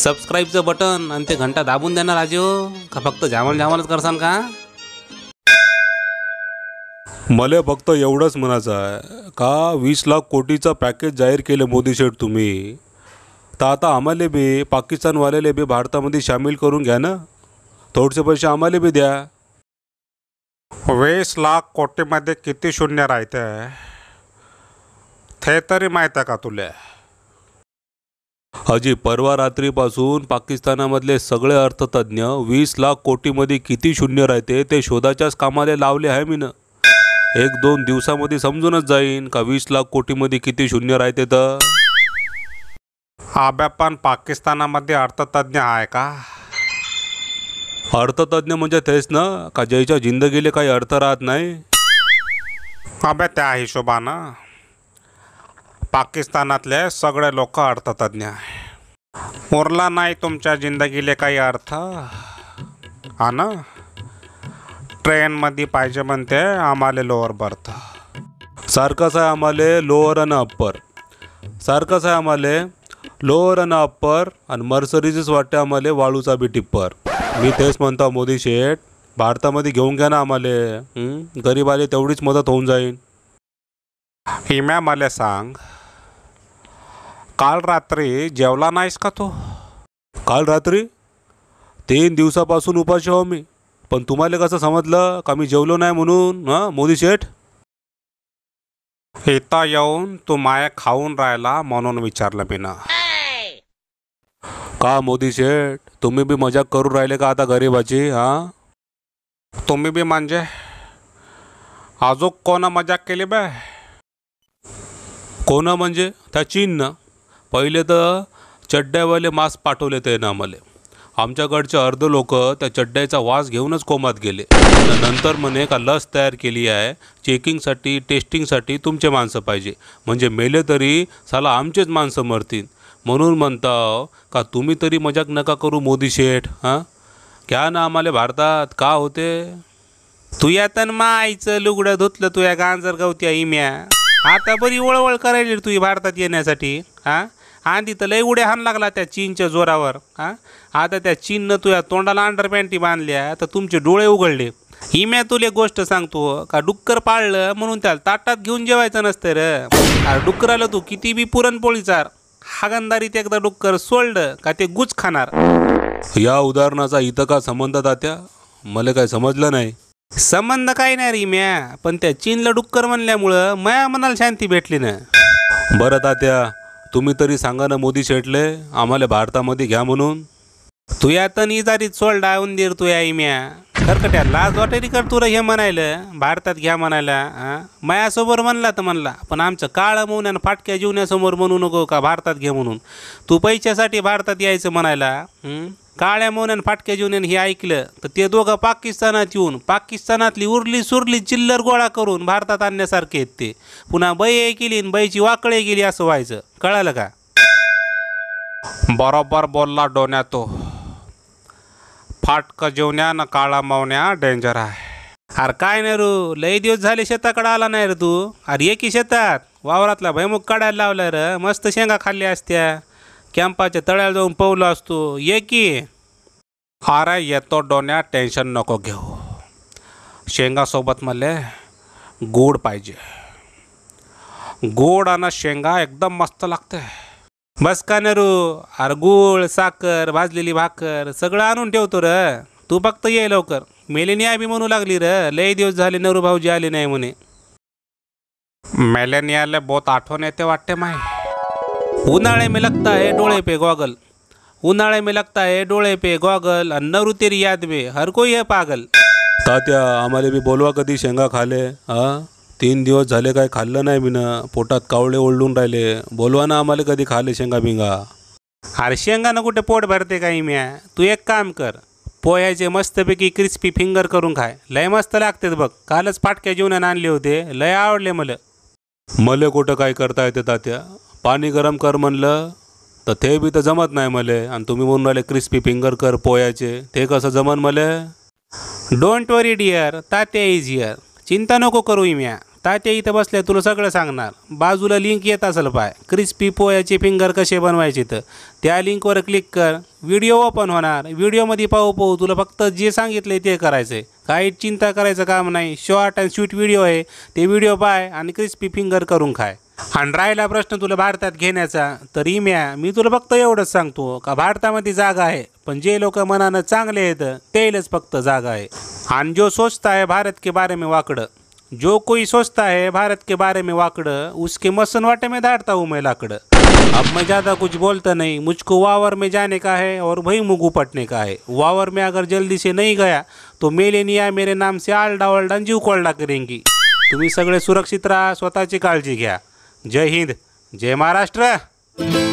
सबस्क्राईबचं button आणि ते घंटा दाबून द्या ना का फक्त जामाल जामालच करसान का मला फक्त एवढंच म्हणायचं आहे का वीस लाख कोटीचा पॅकेज जाहीर केलं मोदी शेठ तुम्ही तर आता आम्हाला बी पाकिस्तानवाल्याले बी भारतामध्ये सामील करून घ्या ना थोडेसे पैसे आम्हाला बी द्या वीस लाख कोटीमध्ये किती शून्य राहते ते तरी माहीत आहे का तुला अजी परवा रात्रीपासून पाकिस्तानामधले सगळे अर्थतज्ज्ञ वीस लाख कोटीमध्ये किती शून्य राहते ते शोधाच्याच कामाला लावले आहे ना एक दोन दिवसामध्ये समजूनच जाईन का वीस लाख कोटीमध्ये किती शून्य राहते तर आब्या पण पाकिस्तानामध्ये अर्थतज्ञ आहे का अर्थतज्ञ म्हणजे तेच ना का ज्याच्या जिंदगीले काही अर्थ राहत नाही आब्या त्या हिशोबानं पाकिस्तानातले सगळे लोक अर्थतज्ञ आहे उरला नाही तुमच्या जिंदगीले काही अर्थ हा ना ट्रेनमध्ये पाहिजे म्हणते आम्हाला लोअर बर्थ सारखंच आहे आम्हाला लोअर आणि अप्पर सारखंच आहे आम्हाला लोअर आणि अप्पर आणि मर्सरीजच वाटते आम्हाला वाळूचा बी टिप्पर मी तेच म्हणतो मोदी शेठ भारतामध्ये घेऊन घ्या ना आम्हाला आले तेवढीच मदत होऊन जाईल हिम्या मला सांग काल रात्री जेवला नाहीस का तो काल रात्री तीन दिवसापासून उपाशी हो मी पण तुम्हाला कसं समजलं का मी जेवलो नाही म्हणून हा मोदी शेठ येता येऊन तो माया खाऊन राहिला म्हणून विचारलं मी ना का मोदी शेठ तुम्ही बी मजाक करू राहिले का आता गरीबाची हां तुम्ही बी म्हणजे आजो कोणा मजाक केली बाय कोण म्हणजे त्या ना पहिले तर चड्ड्यावाले मास्क पाठवले ते ना आम्हाला आमच्याकडचे अर्ध लोक त्या चड्ड्याचा वास घेऊनच कोमात गेले नंतर म्हणे का लस तयार केली आहे चेकिंगसाठी टेस्टिंगसाठी तुमचे माणसं पाहिजे म्हणजे मेले तरी साला आमचेच माणसं मरतील म्हणून म्हणतो का तुम्ही तरी मजाक नका करू मोदी शेठ हां क्या ना आम्हाला भारतात का होते तुया तन मायचं लुगडं धुतलं तुया गांजर गवत्या इम्या आता बरी ओळवळ करायली तुझी भारतात येण्यासाठी हां आधी तिथं लय उड्या हाण लागला त्या चीनच्या जोरावर हां आता त्या चीननं तुझ्या तोंडाला अंडर पॅन्टी बांधल्या तर तुमचे डोळे उघडले ही मॅ तुले गोष्ट सांगतो का डुक्कर पाळलं म्हणून त्याला ताटात घेऊन जेवायचं नसतं र डुक्कर आलं तू किती बी पुरणपोळीचार हागंदारीत एकदा डुक्कर सोडलं का ते गुच खाणार या उदाहरणाचा इथं का संबंध दात्या मला काय समजलं नाही संबंध काय नाही रे म्या पण त्या चीनला डुक्कर म्हणल्यामुळं मया मनाला शांती भेटली ना बरं तात्या तुम्ही तरी सांगा ना मोदी शेटले आम्हाला भारतामध्ये घ्या म्हणून तुया तनी जारीत सोल डावून देर तुया इम्या खरकट्या लाज वाटेरी कर तुला हे म्हणायलं भारतात घ्या म्हणायला मायासमोर म्हणला तर म्हणला पण आमचं काळं म्हणून आणि फाटक्या जीवनासमोर म्हणू नको का भारतात घे म्हणून तू पैशासाठी भारतात यायचं म्हणायला काळ्या मौन्यान फाटक्या जीवन्यान हे ऐकलं तर ते दोघं पाकिस्तानात येऊन पाकिस्तानातली उरली सुरली चिल्लर गोळा करून भारतात आणण्यासारखे आहेत ते पुन्हा बै केली आणि बैची वाकळे गेली असं व्हायचं कळालं का बरोबर बोलला डोन्या तो फाटक जेवण्या ना काळा मावण्या डेंजर आहे अरे काय नाही रू लई दिवस झाले शेताकडे आला नाही रे तू अरे ये शेतात वावरातला भयमुख काढायला लावलाय र मस्त शेंगा खाल्ली असत्या कॅम्पाच्या तळ्याला जाऊन पवलो असतो ये की अरे येतो डोन्या टेन्शन नको घेऊ शेंगासोबत मले गोड पाहिजे गोड आणि शेंगा एकदम मस्त लागते बसकानरू अरे गुळ साखर भाजलेली भाकर सगळं आणून ठेवतो र तू फक्त ये लवकर मेलेनी आबी म्हणू लागली र लय दिवस झाले नरू भाऊजी आले नाही म्हणे मेलेनी आले बहुत आठवण येते वाटते माय उन्हाळे मी लगता है डोळे पे गॉगल उन्हाळे मी लगता है डोळे पे गॉगल आणि नरू तेरी याद हर कोई है पागल तात्या आम्हाला बी बोलवा कधी शेंगा खाले हा तीन दिवस झाले काय खाल्लं नाही मीनं पोटात कावळे ओढून राहिले बोलवा ना आम्हाला कधी खाले शेंगा बिंगा अरे ना कुठे पोट भरते काही म्या तू एक काम कर पोह्याचे मस्तपैकी क्रिस्पी फिंगर करून खाय लय मस्त लागतात बघ कालच फाटक्या जीवनानं आणले होते लय आवडले मला मले कुठं काय करता येते तात्या पाणी गरम कर म्हणलं तर ते बी तर जमत नाही मले आणि तुम्ही म्हणून राहिले क्रिस्पी फिंगर कर पोह्याचे ते कसं जमन मले don't worry dear Tatya is here चिंता नको करू इम्या तात्या इथं बसल्या तुला सगळं सांगणार बाजूला लिंक येत असेल पाय क्रिस्पी पोह्याचे फिंगर कसे बनवायचे तर त्या लिंकवर क्लिक कर व्हिडिओ ओपन होणार व्हिडिओमध्ये पाहू पाहू तुला फक्त जे सांगितलं ते करायचं आहे काही चिंता करायचं काम नाही शॉर्ट अँड स्वीट व्हिडिओ आहे ते व्हिडिओ पाय आणि क्रिस्पी फिंगर करून खाय आणि राहिला प्रश्न तुला भारतात घेण्याचा तर इम्या मी तुला फक्त एवढंच सांगतो का भारतामध्ये जागा आहे पण जे लोक मनानं चांगले आहेत तेलच फक्त जागा आहे आणि जो सोचता आहे भारत के बारे में वाकडं जो कोई सोचता है भारत के बारे में वाकड़ उसके मसन वाटे में धारता हूँ मैं लाकड़ अब मैं ज़्यादा कुछ बोलता नहीं मुझको वावर में जाने का है और भाई मुँह पटने का है वावर में अगर जल्दी से नहीं गया तो मेलेनिया मेरे नाम से आलडा वालडा जीव कोल्डा करेंगी तुम्हें सगळे सुरक्षित राहा स्वतःची काळजी घ्या जय हिंद जय महाराष्ट्र